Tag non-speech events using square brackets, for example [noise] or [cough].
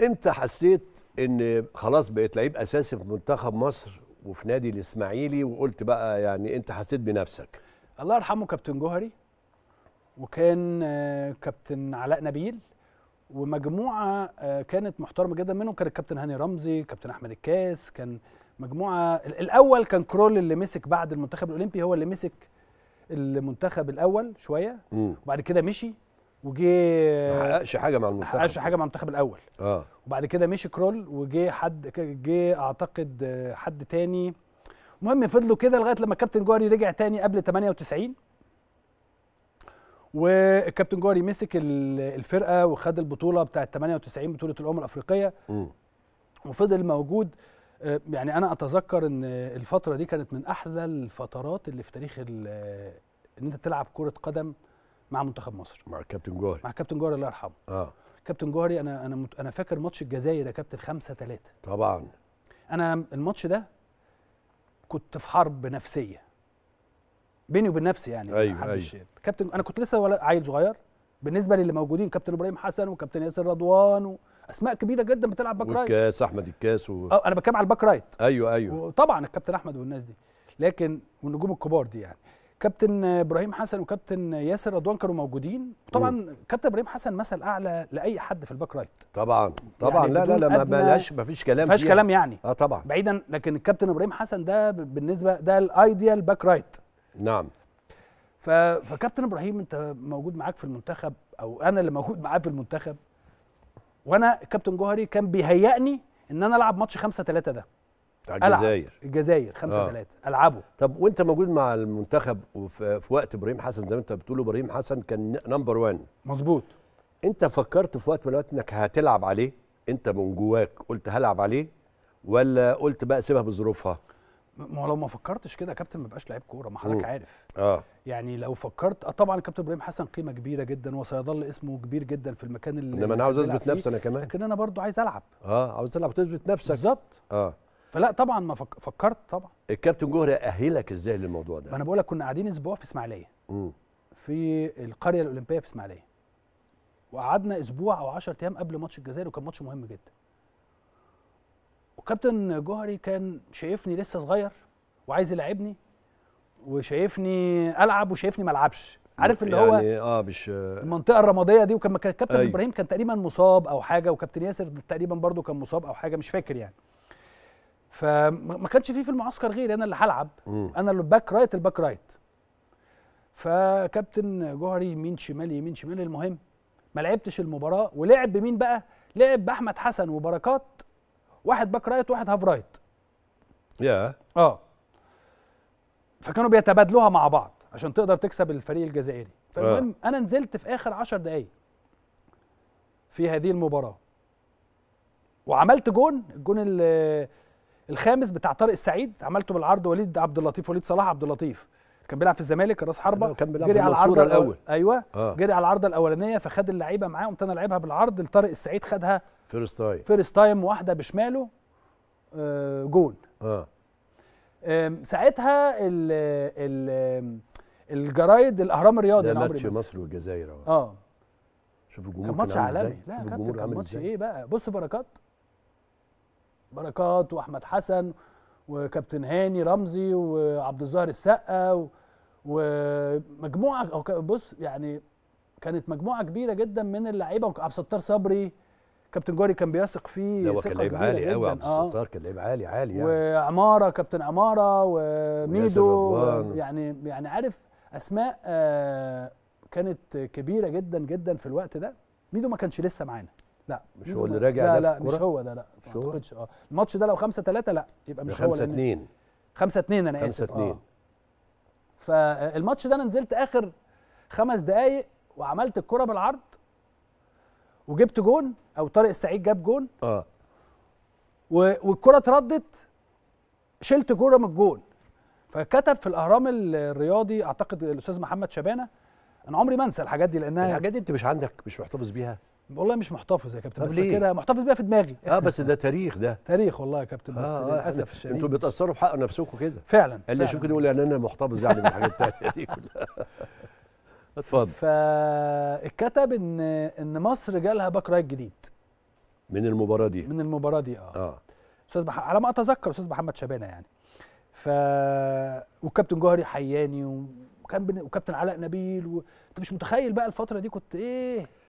امتى حسيت ان خلاص بقيت لعيب اساسي في منتخب مصر وفي نادي الاسماعيلي وقلت بقى يعني انت حسيت بنفسك الله يرحمه كابتن جوهري وكان آه، كابتن علاء نبيل ومجموعه آه، كانت محترمه جدا منهم كان الكابتن هاني رمزي كابتن احمد الكاس كان مجموعه الاول كان كرول اللي مسك بعد المنتخب الاولمبي هو اللي مسك المنتخب الاول شويه وبعد كده مشي وجه ما حققش حاجه مع المنتخب ما حققش حاجه مع المنتخب الاول اه وبعد كده مشي كرول وجه حد جه اعتقد حد تاني المهم فضلوا كده لغايه لما الكابتن جوهري رجع تاني قبل 98 والكابتن جوهري مسك الفرقه وخد البطوله بتاعه 98 بطوله الامم الافريقيه م. وفضل موجود آه، يعني انا اتذكر ان الفتره دي كانت من احلى الفترات اللي في تاريخ ان انت تلعب كره قدم مع منتخب مصر مع الكابتن جوهري مع الكابتن جوهري الله يرحمه اه كابتن جوهري انا انا مت... انا فاكر ماتش الجزائر يا كابتن 5 3 طبعا انا الماتش ده كنت في حرب نفسيه بيني وبين نفسي يعني أيوة أيوة. كابتن انا كنت لسه ولد عيل صغير بالنسبه للي موجودين كابتن ابراهيم حسن وكابتن ياسر رضوان واسماء اسماء كبيره جدا بتلعب باك رايت والكاس احمد الكاس و... آه، انا بتكلم على الباك رايت ايوه ايوه طبعا الكابتن احمد والناس دي لكن والنجوم الكبار دي يعني كابتن ابراهيم حسن وكابتن ياسر رضوان كانوا موجودين طبعا كابتن ابراهيم حسن مثل اعلى لاي حد في الباك رايت طبعا طبعا يعني لا لا لا ما بلاش ما فيش كلام ما فيش كلام يعني اه طبعا بعيدا لكن الكابتن ابراهيم حسن ده بالنسبه ده الايديال باك رايت نعم فكابتن ابراهيم انت موجود معاك في المنتخب او انا اللي موجود معاه في المنتخب وانا كابتن جوهري كان بيهيئني ان انا العب ماتش 5 3 ده بتاع الجزائر الجزائر 5 3 آه. العبه طب وانت موجود مع المنتخب في وقت ابراهيم حسن زي ما انت بتقول ابراهيم حسن كان نمبر 1 مظبوط انت فكرت في وقت من الوقت انك هتلعب عليه انت من جواك قلت هلعب عليه ولا قلت بقى سيبها بظروفها ما لو ما فكرتش كده يا كابتن ما بقاش لعيب كوره ما حضرتك عارف اه يعني لو فكرت آه طبعا الكابتن ابراهيم حسن قيمه كبيره جدا وسيظل اسمه كبير جدا في المكان اللي انما انا عاوز اثبت نفسي انا كمان لكن انا برضو عايز العب اه عاوز تلعب وتثبت نفسك بالظبط اه فلا طبعا ما فك... فكرت طبعا الكابتن جوهري اهلك ازاي للموضوع ده؟ انا بقول لك كنا قاعدين اسبوع في اسماعيليه في القريه الاولمبيه في اسماعيليه وقعدنا اسبوع او 10 ايام قبل ماتش الجزائر وكان ماتش مهم جدا وكابتن جوهري كان شايفني لسه صغير وعايز يلعبني وشايفني العب وشايفني ما العبش عارف اللي يعني هو اه مش المنطقه الرماديه دي وكان كابتن أيوه. ابراهيم كان تقريبا مصاب او حاجه وكابتن ياسر تقريبا برده كان مصاب او حاجه مش فاكر يعني فما كانش في في المعسكر غيري انا اللي هلعب انا اللي باك رايت الباك رايت فكابتن جوهري يمين شمال يمين شمال المهم ما لعبتش المباراه ولعب بمين بقى لعب باحمد حسن وبركات واحد باك رايت واحد هاف رايت يا yeah. اه فكانوا بيتبادلوها مع بعض عشان تقدر تكسب الفريق الجزائري آه. فالمهم آه. انا نزلت في اخر 10 دقائق في هذه المباراه وعملت جون الجون اللي الخامس بتاع طارق السعيد عملته بالعرض وليد عبد اللطيف وليد صلاح عبد اللطيف كان بيلعب في الزمالك راس حربه كان بيلعب جري في على العرض الاول ايوه آه. جري على العرضه الاولانيه فخد اللعيبه معاه قمت انا لعبها بالعرض لطارق السعيد خدها فيرست تايم فيرست تايم واحده بشماله آه جول اه ساعتها ال ال الجرايد الاهرام الرياضي ده يعني ماتش مصر والجزائر اه شوف الجمهور كان ماتش عالمي لا شوف الجمهور عامل ازاي ايه بقى بص بركات بركات واحمد حسن وكابتن هاني رمزي وعبد الظاهر السقا ومجموعه بص يعني كانت مجموعه كبيره جدا من اللعيبه وعبد الستار صبري كابتن جوري كان بيثق فيه هو كان لعيب عالي قوي عبد آه. الستار كان لعيب عالي عالي يعني وعماره كابتن عماره وميدو يعني يعني عارف اسماء آه، كانت كبيره جدا جدا في الوقت ده ميدو ما كانش لسه معانا لا مش هو اللي راجع لا ده لا مش هو ده لا مش هو اه الماتش ده لو 5 3 لا يبقى مش هو 5 2 5 2 انا اسف 5 2 آه. فالماتش ده انا نزلت اخر خمس دقايق وعملت الكره بالعرض وجبت جون او طارق السعيد جاب جون اه والكره اتردت شلت كوره من الجون فكتب في الاهرام الرياضي اعتقد الاستاذ محمد شبانه انا عمري ما انسى الحاجات دي لانها الحاجات دي انت مش عندك مش محتفظ بيها والله مش محتفظ يا كابتن بس كده محتفظ بيها في دماغي اه بس ده تاريخ ده [laughs] تاريخ والله يا كابتن بس آه, آه، للاسف الشديد انتوا بتاثروا بحق نفسكم كده فعلا اللي كده يقول يعني انا محتفظ يعني بالحاجات الثانيه دي كلها [laughs] اتفضل فاتكتب ان ان مصر جالها باك رايت جديد من المباراه دي من المباراه دي اه اه استاذ بح... على ما اتذكر استاذ محمد شبانه يعني ف والكابتن جوهري حياني وكان بن... وكابتن علاء نبيل و... انت مش متخيل بقى الفتره دي كنت ايه